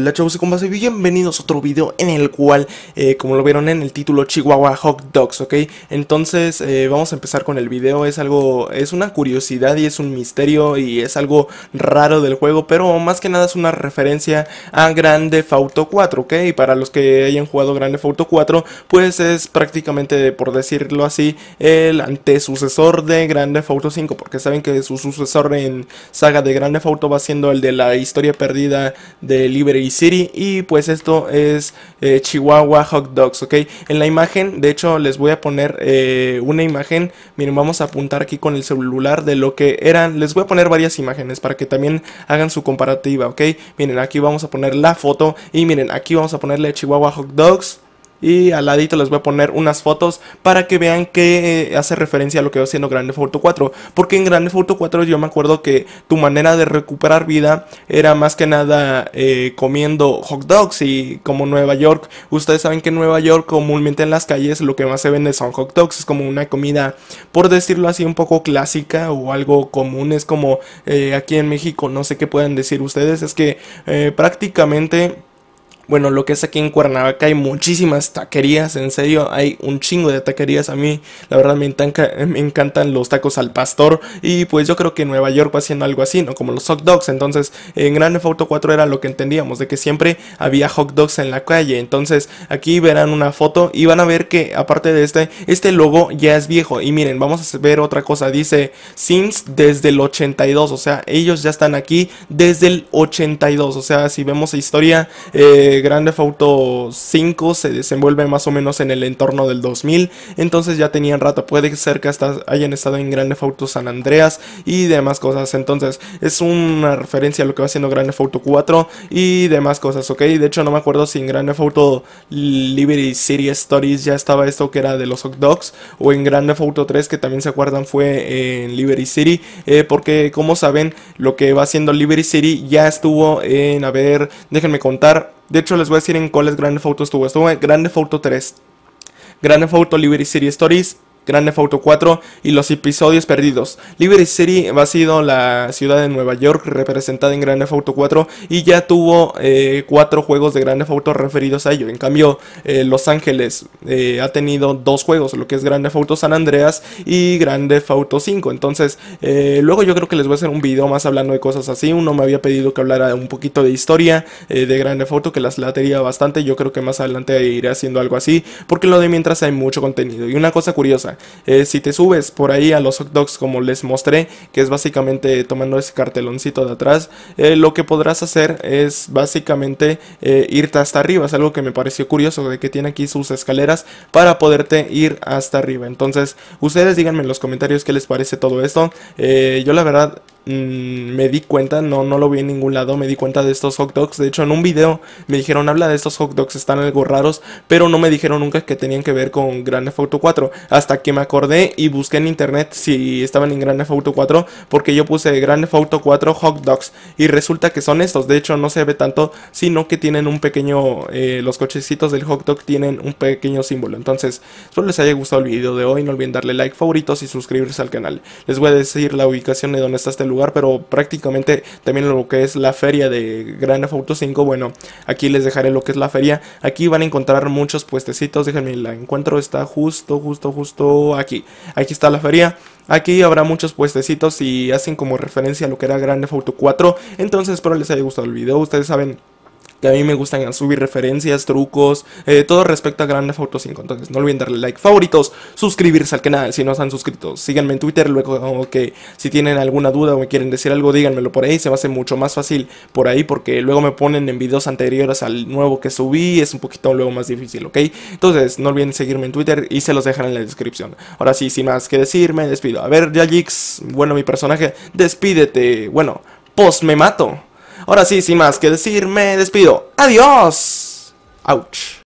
hola chavos, compas y Bienvenidos a otro video en el cual, eh, como lo vieron en el título, Chihuahua Hot Dogs, ¿ok? Entonces, eh, vamos a empezar con el video, es algo, es una curiosidad y es un misterio y es algo raro del juego, pero más que nada es una referencia a Grande Auto 4, ¿ok? Y para los que hayan jugado Grande Auto 4, pues es prácticamente, por decirlo así, el sucesor de Grande Auto 5, porque saben que su sucesor en saga de Grande Auto va siendo el de la historia perdida de Liberty y pues esto es eh, Chihuahua Hot Dogs, ¿ok? En la imagen, de hecho les voy a poner eh, una imagen, miren, vamos a apuntar aquí con el celular de lo que eran, les voy a poner varias imágenes para que también hagan su comparativa, ¿ok? Miren, aquí vamos a poner la foto y miren, aquí vamos a ponerle Chihuahua Hot Dogs. Y al ladito les voy a poner unas fotos para que vean que eh, hace referencia a lo que va haciendo Grande Auto 4. Porque en Grande Auto 4 yo me acuerdo que tu manera de recuperar vida era más que nada eh, comiendo hot dogs. Y como Nueva York, ustedes saben que en Nueva York comúnmente en las calles lo que más se vende son hot dogs. Es como una comida, por decirlo así, un poco clásica o algo común. Es como eh, aquí en México, no sé qué pueden decir ustedes. Es que prácticamente bueno, lo que es aquí en Cuernavaca hay muchísimas taquerías, en serio, hay un chingo de taquerías a mí. La verdad me, eh, me encantan los tacos al pastor y pues yo creo que Nueva York va haciendo algo así, ¿no? Como los hot dogs. Entonces, en Gran Foto 4 era lo que entendíamos, de que siempre había hot dogs en la calle. Entonces, aquí verán una foto y van a ver que aparte de este, este logo ya es viejo. Y miren, vamos a ver otra cosa, dice Sims desde el 82, o sea, ellos ya están aquí desde el 82, o sea, si vemos historia... Eh, grande Grand Theft Auto 5 se desenvuelve más o menos en el entorno del 2000, entonces ya tenían rato, puede ser que hasta hayan estado en Grand Theft Auto San Andreas y demás cosas, entonces es una referencia a lo que va haciendo Grand Theft Auto 4 y demás cosas, ¿ok? De hecho no me acuerdo si en Grand Theft Auto Liberty City Stories ya estaba esto que era de los hot dogs o en Grand Theft Auto 3 que también se acuerdan fue en Liberty City, eh, porque como saben lo que va haciendo Liberty City ya estuvo en, a ver, déjenme contar, de hecho, les voy a decir en cuáles Grand Theft Auto estuvo. en Grand foto 3, Grande Foto Liberty City Stories, Grande Theft Auto 4 y los episodios perdidos. Liberty City ha sido la ciudad de Nueva York representada en Grande Theft Auto 4 y ya tuvo eh, cuatro juegos de Grande Theft Auto referidos a ello. En cambio, eh, Los Ángeles eh, ha tenido dos juegos, lo que es Grande Theft Auto San Andreas y Grande Theft Auto 5. Entonces, luego yo creo que les voy a hacer un video más hablando de cosas así. Uno me había pedido que hablara un poquito de historia de Grande Theft Auto que las latería bastante. Yo creo que más adelante iré haciendo algo así, porque lo de mientras hay mucho contenido. Y una cosa curiosa, eh, si te subes por ahí a los hot dogs como les mostré, que es básicamente tomando ese carteloncito de atrás, eh, lo que podrás hacer es básicamente eh, irte hasta arriba. Es algo que me pareció curioso de que tiene aquí sus escaleras para poderte ir hasta arriba. Entonces, ustedes díganme en los comentarios qué les parece todo esto. yo la verdad Mm, me di cuenta, no, no lo vi en ningún lado, me di cuenta de estos hot dogs. De hecho, en un video me dijeron, habla de estos hot dogs, están algo raros, pero no me dijeron nunca que tenían que ver con Grand Theft Auto 4. Hasta que me acordé y busqué en internet si estaban en Grand Theft Auto 4, porque yo puse Grand Theft Auto 4 hot dogs y resulta que son estos. De hecho, no se ve tanto, sino que tienen un pequeño, eh, los cochecitos del hot dog tienen un pequeño símbolo. Entonces, espero les haya gustado el video de hoy, no olviden darle like, favoritos y suscribirse al canal. Les voy a decir la ubicación de donde está este lugar, pero prácticamente también lo que es la feria de Gran Theft Auto 5, bueno, aquí les dejaré lo que es la feria. Aquí van a encontrar muchos puestecitos, déjenme la encuentro, está justo, justo, justo aquí. Aquí está la feria. Aquí habrá muchos puestecitos y hacen como referencia a lo que era Grand Theft Auto 4. Entonces espero les haya gustado el video. Ustedes saben que a mí me gustan subir referencias, trucos, eh, todo respecto a grandes fotos Auto 5. Entonces no olviden darle like, favoritos, suscribirse al canal si no están suscritos. Síganme en Twitter, luego que si tienen alguna duda o me quieren decir algo, díganmelo por ahí. Se va a hace mucho más fácil por ahí porque luego me ponen en videos anteriores al nuevo que subí. Es un poquito luego más difícil, ¿ok? Entonces no olviden seguirme en Twitter y se los dejan en la descripción. Ahora sí, sin más que decirme, me despido. A ver, Yajix, bueno, mi personaje, despídete. Bueno, post me mato. Ahora sí, sin más que decir, me despido. ¡Adiós! ¡Auch!